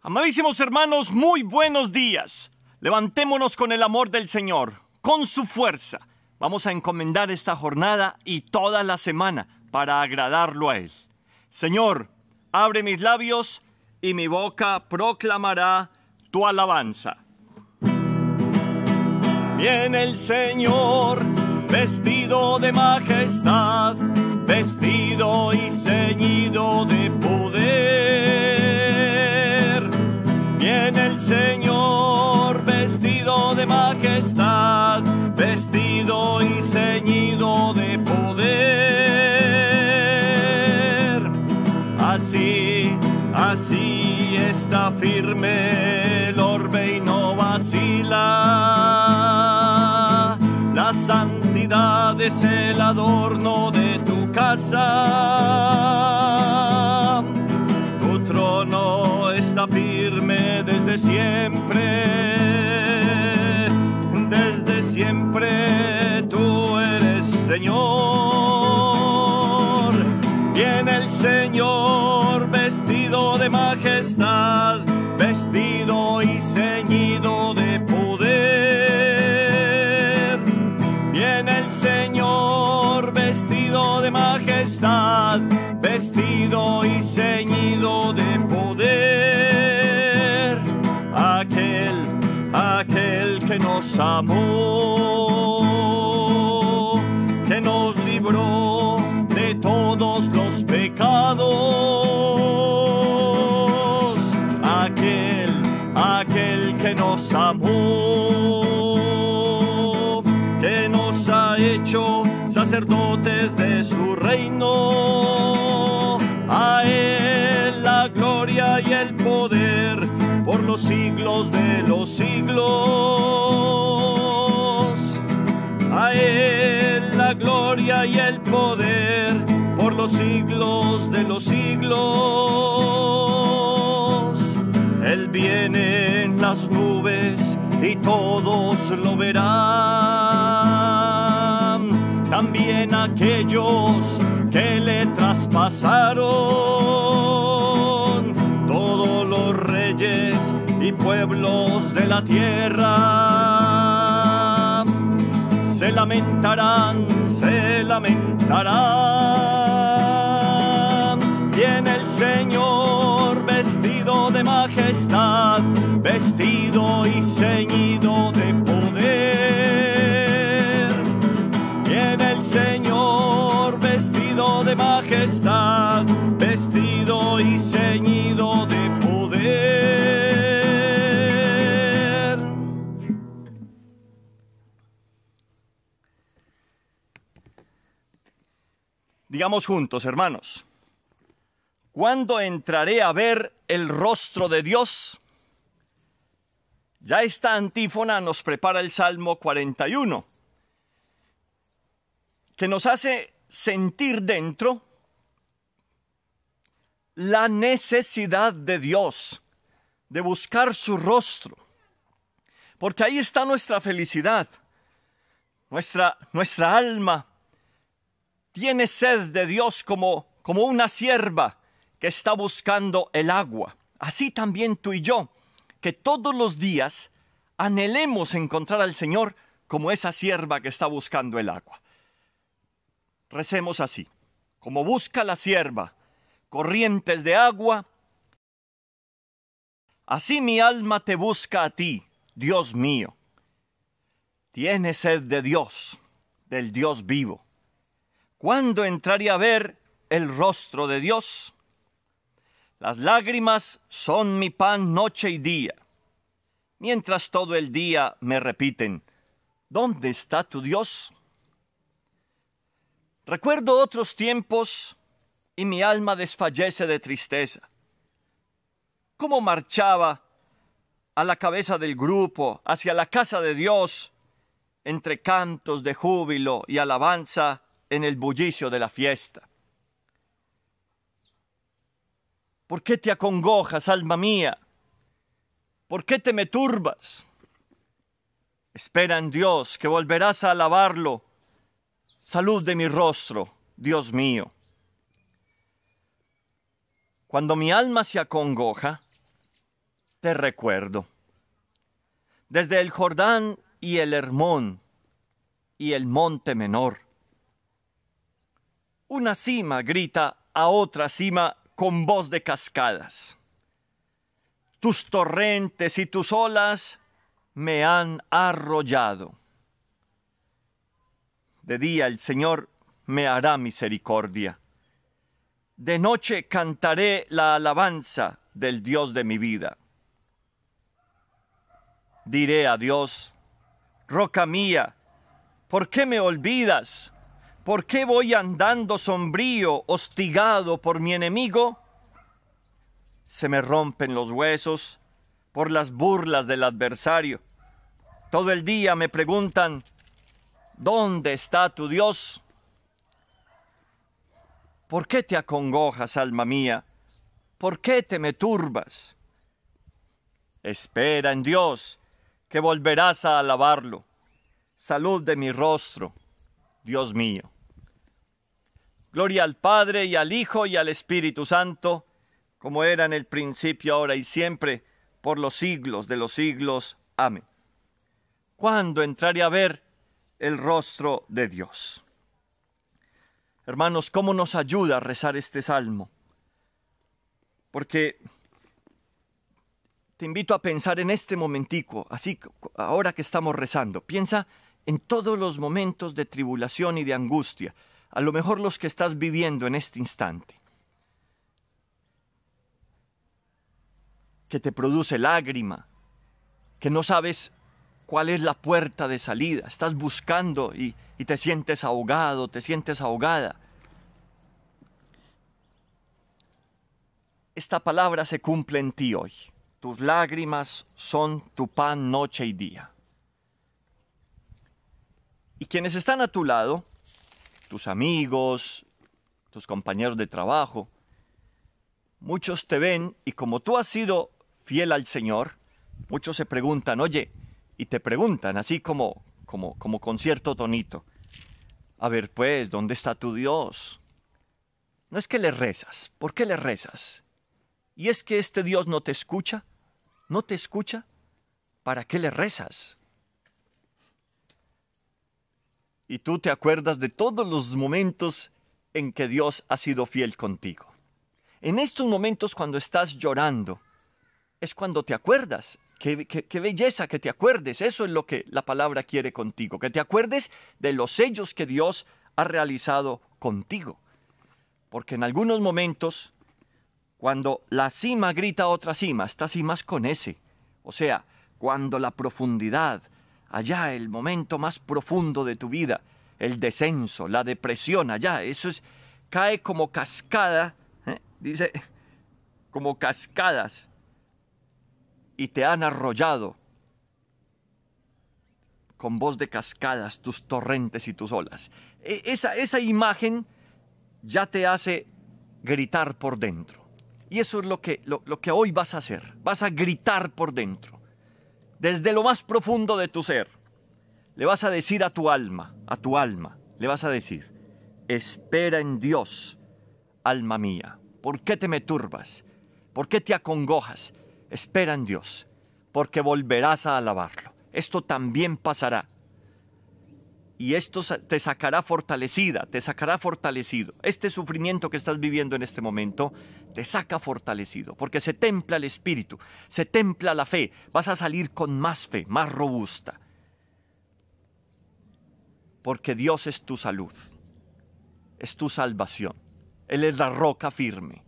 Amadísimos hermanos, muy buenos días. Levantémonos con el amor del Señor, con su fuerza. Vamos a encomendar esta jornada y toda la semana para agradarlo a Él. Señor, abre mis labios y mi boca proclamará tu alabanza. Viene el Señor vestido de majestad, vestido y ceñido de poder Señor vestido de majestad, vestido y ceñido de poder. Así, así está firme el orbe y no vacila. La santidad es el adorno de tu casa siempre, desde siempre tú eres Señor. Viene el Señor vestido de majestad, vestido y ceñido de poder. Viene el Señor vestido de majestad, vestido y ceñido de nos amó, que nos libró de todos los pecados. Aquel, aquel que nos amó, que nos ha hecho sacerdotes de su reino. A él la gloria y el poder por los siglos de los siglos. y el poder por los siglos de los siglos. Él viene en las nubes y todos lo verán. También aquellos que le traspasaron todos los reyes y pueblos de la tierra se lamentarán, lamentarán. Viene el Señor vestido de majestad, vestido y ceñido juntos, hermanos. cuando entraré a ver el rostro de Dios? Ya esta antífona nos prepara el Salmo 41, que nos hace sentir dentro la necesidad de Dios, de buscar su rostro, porque ahí está nuestra felicidad, nuestra, nuestra alma tiene sed de Dios como, como una sierva que está buscando el agua. Así también tú y yo, que todos los días anhelemos encontrar al Señor como esa sierva que está buscando el agua. Recemos así, como busca la sierva corrientes de agua, así mi alma te busca a ti, Dios mío. Tiene sed de Dios, del Dios vivo. ¿Cuándo entraré a ver el rostro de Dios? Las lágrimas son mi pan noche y día. Mientras todo el día me repiten, ¿dónde está tu Dios? Recuerdo otros tiempos y mi alma desfallece de tristeza. ¿Cómo marchaba a la cabeza del grupo hacia la casa de Dios entre cantos de júbilo y alabanza? en el bullicio de la fiesta. ¿Por qué te acongojas, alma mía? ¿Por qué te me turbas? Espera en Dios, que volverás a alabarlo. Salud de mi rostro, Dios mío. Cuando mi alma se acongoja, te recuerdo. Desde el Jordán y el Hermón y el Monte Menor una cima grita a otra cima con voz de cascadas. Tus torrentes y tus olas me han arrollado. De día el Señor me hará misericordia. De noche cantaré la alabanza del Dios de mi vida. Diré a Dios, Roca mía, ¿por qué me olvidas? ¿Por qué voy andando sombrío, hostigado por mi enemigo? Se me rompen los huesos por las burlas del adversario. Todo el día me preguntan, ¿dónde está tu Dios? ¿Por qué te acongojas, alma mía? ¿Por qué te me turbas? Espera en Dios, que volverás a alabarlo. Salud de mi rostro. Dios mío. Gloria al Padre y al Hijo y al Espíritu Santo, como era en el principio, ahora y siempre, por los siglos de los siglos. Amén. ¿Cuándo entraré a ver el rostro de Dios? Hermanos, ¿cómo nos ayuda a rezar este salmo? Porque te invito a pensar en este momentico, así ahora que estamos rezando. Piensa en todos los momentos de tribulación y de angustia, a lo mejor los que estás viviendo en este instante, que te produce lágrima, que no sabes cuál es la puerta de salida, estás buscando y, y te sientes ahogado, te sientes ahogada. Esta palabra se cumple en ti hoy. Tus lágrimas son tu pan noche y día. Y quienes están a tu lado, tus amigos, tus compañeros de trabajo, muchos te ven y como tú has sido fiel al Señor, muchos se preguntan, oye, y te preguntan así como, como, como con cierto tonito, a ver pues, ¿dónde está tu Dios? No es que le rezas, ¿por qué le rezas? Y es que este Dios no te escucha, no te escucha, ¿para qué le rezas? y tú te acuerdas de todos los momentos en que Dios ha sido fiel contigo. En estos momentos cuando estás llorando, es cuando te acuerdas. Qué, belleza que te acuerdes. Eso es lo que la palabra quiere contigo. Que te acuerdes de los sellos que Dios ha realizado contigo. Porque en algunos momentos, cuando la cima grita a otra cima, esta cima es con ese. O sea, cuando la profundidad, allá el momento más profundo de tu vida, el descenso, la depresión, allá, eso es, cae como cascada, ¿eh? dice, como cascadas, y te han arrollado con voz de cascadas tus torrentes y tus olas. E, esa, esa imagen ya te hace gritar por dentro. Y eso es lo que, lo que hoy vas a hacer, vas a gritar por dentro desde lo más profundo de tu ser, le vas a decir a tu alma, a tu alma, le vas a decir, espera en Dios, alma mía, ¿por qué te me turbas? ¿Por qué te acongojas? Espera en Dios, porque volverás a alabarlo. Esto también pasará y esto te sacará fortalecida, te sacará fortalecido. Este sufrimiento que estás viviendo en este momento te saca fortalecido, porque se templa el espíritu, se templa la fe, vas a salir con más fe, más robusta, porque Dios es tu salud, es tu salvación, Él es la roca firme,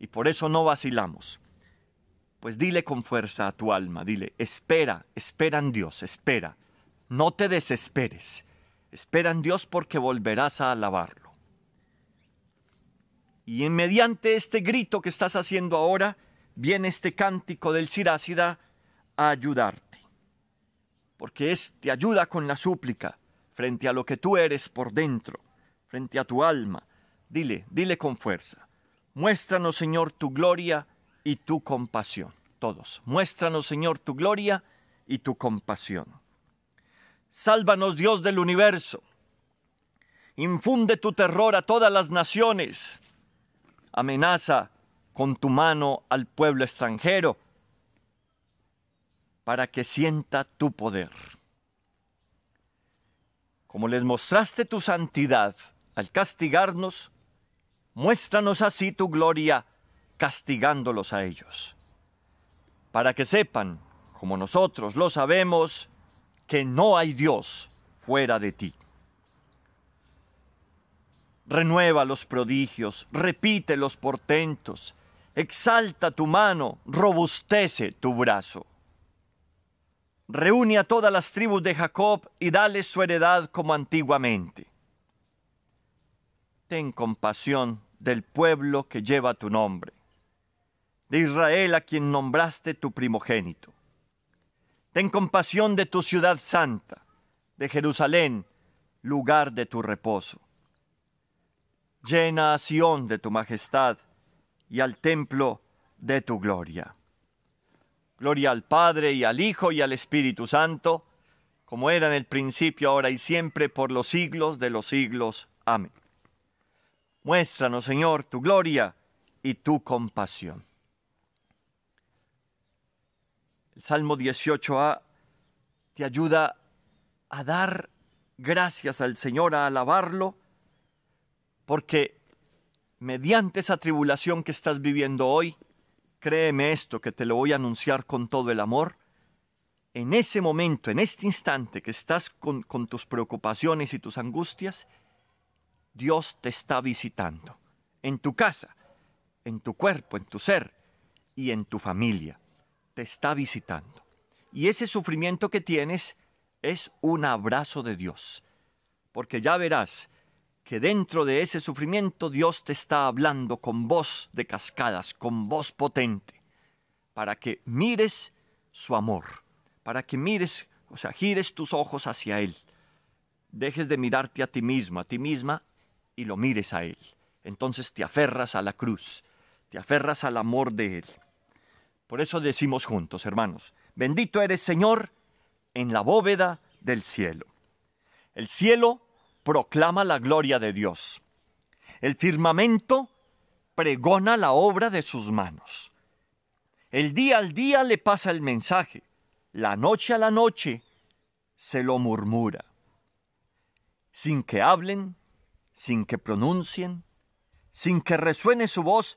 y por eso no vacilamos. Pues dile con fuerza a tu alma, dile, espera, espera en Dios, espera, no te desesperes Espera en Dios porque volverás a alabarlo. Y mediante este grito que estás haciendo ahora, viene este cántico del Sirácida a ayudarte. Porque es, te ayuda con la súplica frente a lo que tú eres por dentro, frente a tu alma. Dile, dile con fuerza. Muéstranos, Señor, tu gloria y tu compasión. Todos. Muéstranos, Señor, tu gloria y tu compasión. Sálvanos Dios del universo. Infunde tu terror a todas las naciones. Amenaza con tu mano al pueblo extranjero para que sienta tu poder. Como les mostraste tu santidad al castigarnos, muéstranos así tu gloria castigándolos a ellos, para que sepan, como nosotros lo sabemos, que no hay Dios fuera de ti. Renueva los prodigios, repite los portentos, exalta tu mano, robustece tu brazo. Reúne a todas las tribus de Jacob y dale su heredad como antiguamente. Ten compasión del pueblo que lleva tu nombre, de Israel a quien nombraste tu primogénito. Ten compasión de tu ciudad santa, de Jerusalén, lugar de tu reposo. Llena a Sión de tu majestad y al templo de tu gloria. Gloria al Padre y al Hijo y al Espíritu Santo, como era en el principio, ahora y siempre, por los siglos de los siglos. Amén. Muéstranos, Señor, tu gloria y tu compasión. El Salmo 18a te ayuda a dar gracias al Señor, a alabarlo, porque mediante esa tribulación que estás viviendo hoy, créeme esto que te lo voy a anunciar con todo el amor, en ese momento, en este instante que estás con, con tus preocupaciones y tus angustias, Dios te está visitando, en tu casa, en tu cuerpo, en tu ser y en tu familia te está visitando. Y ese sufrimiento que tienes es un abrazo de Dios. Porque ya verás que dentro de ese sufrimiento Dios te está hablando con voz de cascadas, con voz potente, para que mires su amor, para que mires, o sea, gires tus ojos hacia Él. Dejes de mirarte a ti mismo, a ti misma, y lo mires a Él. Entonces te aferras a la cruz, te aferras al amor de Él. Por eso decimos juntos, hermanos, bendito eres Señor en la bóveda del cielo. El cielo proclama la gloria de Dios. El firmamento pregona la obra de sus manos. El día al día le pasa el mensaje, la noche a la noche se lo murmura. Sin que hablen, sin que pronuncien, sin que resuene su voz,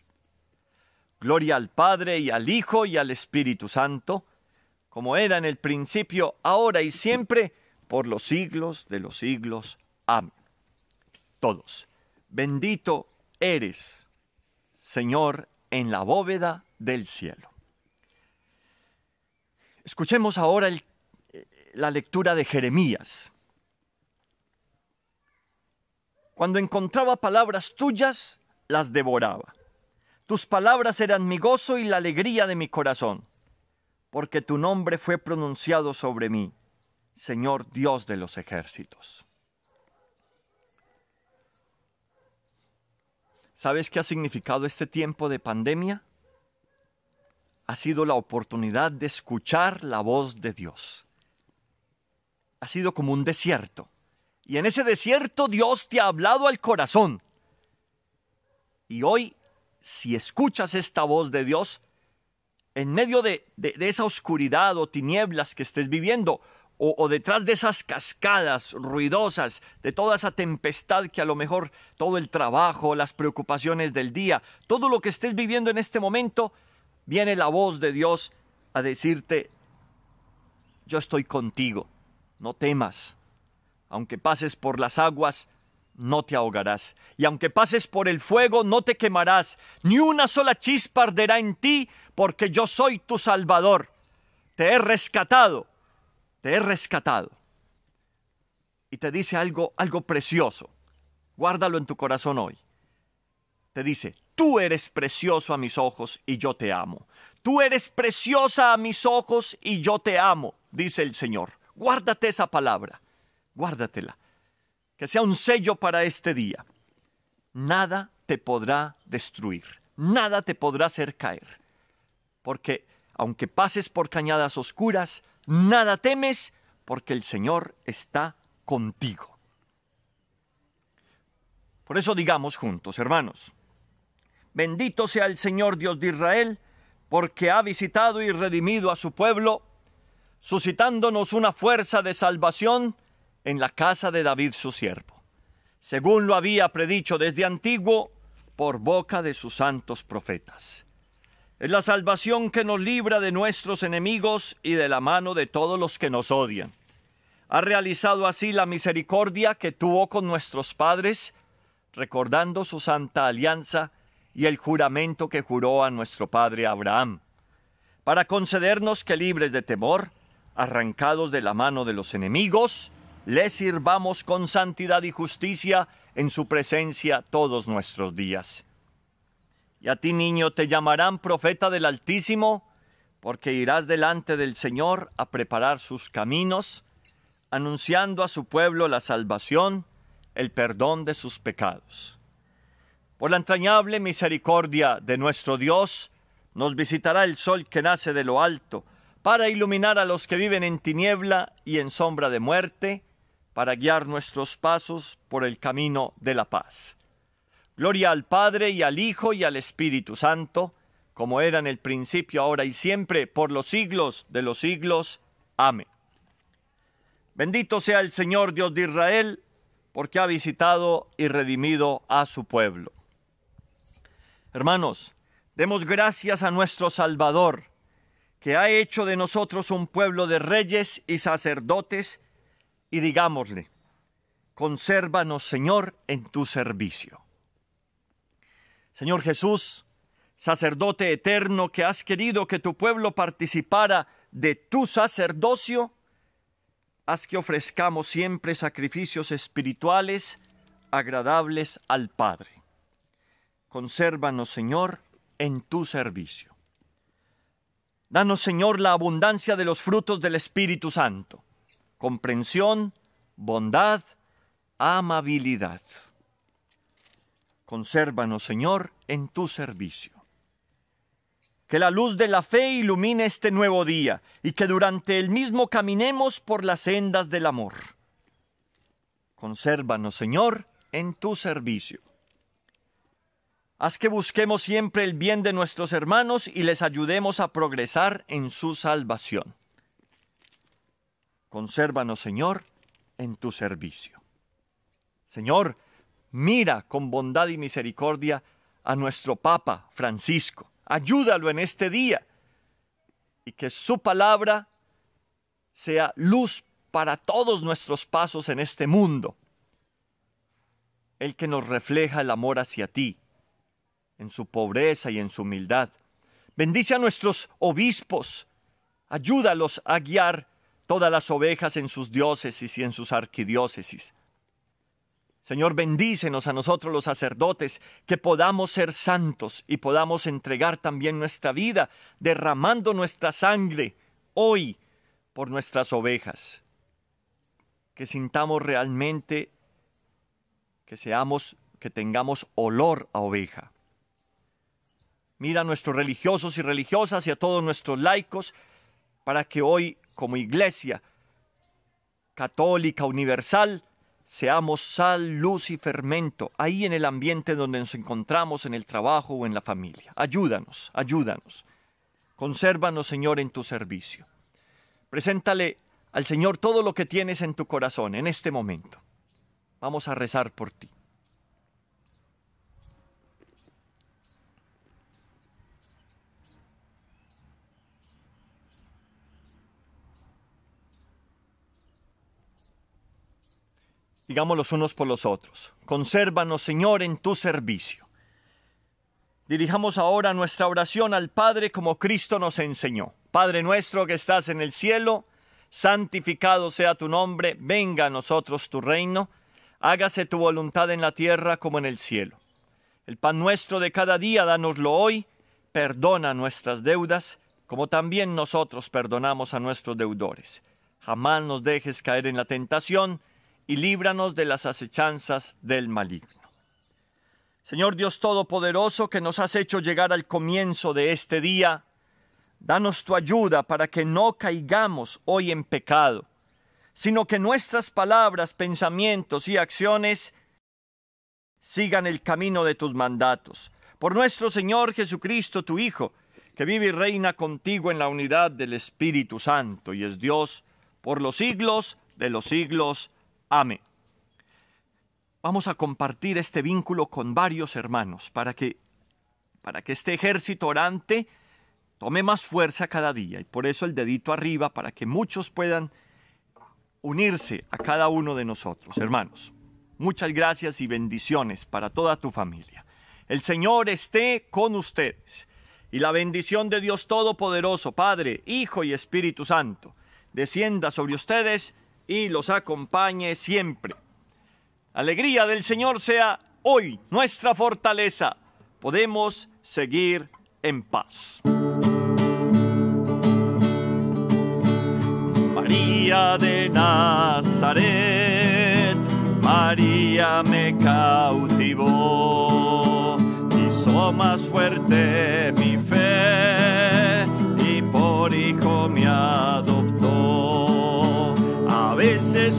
Gloria al Padre y al Hijo y al Espíritu Santo, como era en el principio, ahora y siempre, por los siglos de los siglos. Amén. Todos, bendito eres, Señor, en la bóveda del cielo. Escuchemos ahora eh, la lectura de Jeremías. Cuando encontraba palabras tuyas, las devoraba tus palabras eran mi gozo y la alegría de mi corazón, porque tu nombre fue pronunciado sobre mí, Señor Dios de los ejércitos. ¿Sabes qué ha significado este tiempo de pandemia? Ha sido la oportunidad de escuchar la voz de Dios. Ha sido como un desierto. Y en ese desierto Dios te ha hablado al corazón. Y hoy si escuchas esta voz de Dios, en medio de, esa oscuridad o tinieblas que estés viviendo, o, detrás de esas cascadas ruidosas, de toda esa tempestad que a lo mejor todo el trabajo, las preocupaciones del día, todo lo que estés viviendo en este momento, viene la voz de Dios a decirte, yo estoy contigo, no temas, aunque pases por las aguas, no te ahogarás, y aunque pases por el fuego, no te quemarás, ni una sola chispa arderá en ti, porque yo soy tu Salvador. Te he rescatado, te he rescatado. Y te dice algo, algo precioso. Guárdalo en tu corazón hoy. Te dice, tú eres precioso a mis ojos y yo te amo. Tú eres preciosa a mis ojos y yo te amo, dice el Señor. Guárdate esa palabra, guárdatela que sea un sello para este día. Nada te podrá destruir, nada te podrá hacer caer, porque aunque pases por cañadas oscuras, nada temes, porque el Señor está contigo. Por eso digamos juntos, hermanos, bendito sea el Señor Dios de Israel, porque ha visitado y redimido a su pueblo, suscitándonos una fuerza de salvación en la casa de David su siervo, según lo había predicho desde antiguo por boca de sus santos profetas. Es la salvación que nos libra de nuestros enemigos y de la mano de todos los que nos odian. Ha realizado así la misericordia que tuvo con nuestros padres, recordando su santa alianza y el juramento que juró a nuestro padre Abraham, para concedernos que libres de temor, arrancados de la mano de los enemigos, le sirvamos con santidad y justicia en su presencia todos nuestros días. Y a ti, niño, te llamarán profeta del Altísimo, porque irás delante del Señor a preparar sus caminos, anunciando a su pueblo la salvación, el perdón de sus pecados. Por la entrañable misericordia de nuestro Dios, nos visitará el sol que nace de lo alto, para iluminar a los que viven en tiniebla y en sombra de muerte, para guiar nuestros pasos por el camino de la paz. Gloria al Padre y al Hijo y al Espíritu Santo, como era en el principio, ahora y siempre, por los siglos de los siglos. Amén. Bendito sea el Señor Dios de Israel, porque ha visitado y redimido a su pueblo. Hermanos, demos gracias a nuestro Salvador, que ha hecho de nosotros un pueblo de reyes y sacerdotes, y digámosle, consérvanos Señor en tu servicio. Señor Jesús, sacerdote eterno que has querido que tu pueblo participara de tu sacerdocio, haz que ofrezcamos siempre sacrificios espirituales agradables al Padre. Consérvanos, Señor, en tu servicio. Danos, Señor, la abundancia de los frutos del Espíritu Santo comprensión, bondad, amabilidad. Consérvanos, Señor, en tu servicio. Que la luz de la fe ilumine este nuevo día y que durante el mismo caminemos por las sendas del amor. Consérvanos, Señor, en tu servicio. Haz que busquemos siempre el bien de nuestros hermanos y les ayudemos a progresar en su salvación. Consérvanos, Señor, en tu servicio. Señor, mira con bondad y misericordia a nuestro Papa Francisco. Ayúdalo en este día y que su palabra sea luz para todos nuestros pasos en este mundo. El que nos refleja el amor hacia ti, en su pobreza y en su humildad. Bendice a nuestros obispos, ayúdalos a guiar todas las ovejas en sus diócesis y en sus arquidiócesis. Señor, bendícenos a nosotros los sacerdotes, que podamos ser santos y podamos entregar también nuestra vida, derramando nuestra sangre hoy por nuestras ovejas. Que sintamos realmente que seamos, que tengamos olor a oveja. Mira a nuestros religiosos y religiosas y a todos nuestros laicos para que hoy como iglesia católica universal, seamos sal, luz y fermento ahí en el ambiente donde nos encontramos, en el trabajo o en la familia. Ayúdanos, ayúdanos. Consérvanos, Señor, en tu servicio. Preséntale al Señor todo lo que tienes en tu corazón en este momento. Vamos a rezar por ti. digamos los unos por los otros. Consérvanos, Señor, en tu servicio. Dirijamos ahora nuestra oración al Padre como Cristo nos enseñó. Padre nuestro que estás en el cielo, santificado sea tu nombre, venga a nosotros tu reino, hágase tu voluntad en la tierra como en el cielo. El pan nuestro de cada día, danoslo hoy, perdona nuestras deudas, como también nosotros perdonamos a nuestros deudores. Jamás nos dejes caer en la tentación, y líbranos de las acechanzas del maligno. Señor Dios Todopoderoso, que nos has hecho llegar al comienzo de este día, danos tu ayuda para que no caigamos hoy en pecado, sino que nuestras palabras, pensamientos y acciones sigan el camino de tus mandatos. Por nuestro Señor Jesucristo, tu Hijo, que vive y reina contigo en la unidad del Espíritu Santo y es Dios por los siglos de los siglos. Amén. Vamos a compartir este vínculo con varios hermanos para que, para que este ejército orante tome más fuerza cada día y por eso el dedito arriba para que muchos puedan unirse a cada uno de nosotros, hermanos. Muchas gracias y bendiciones para toda tu familia. El Señor esté con ustedes y la bendición de Dios Todopoderoso, Padre, Hijo y Espíritu Santo, descienda sobre ustedes y los acompañe siempre. Alegría del Señor sea hoy nuestra fortaleza. Podemos seguir en paz. María de Nazaret, María me cautivó, hizo más fuerte mi fe y por hijo me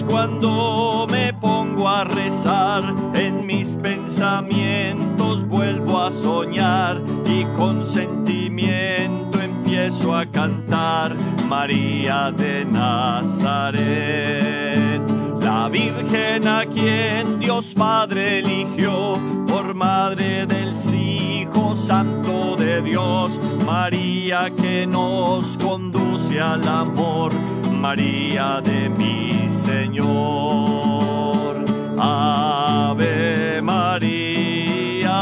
cuando me pongo a rezar, en mis pensamientos vuelvo a soñar y con sentimiento empiezo a cantar María de Nazaret. La Virgen a quien Dios Padre eligió por Madre del Hijo Santo de Dios, María que nos conduce al amor María de mi Señor. Ave María,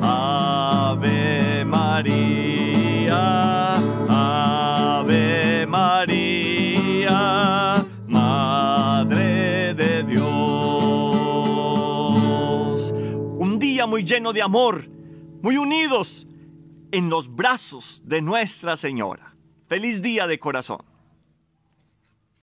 Ave María, Ave María, Madre de Dios. Un día muy lleno de amor, muy unidos en los brazos de Nuestra Señora. Feliz día de corazón.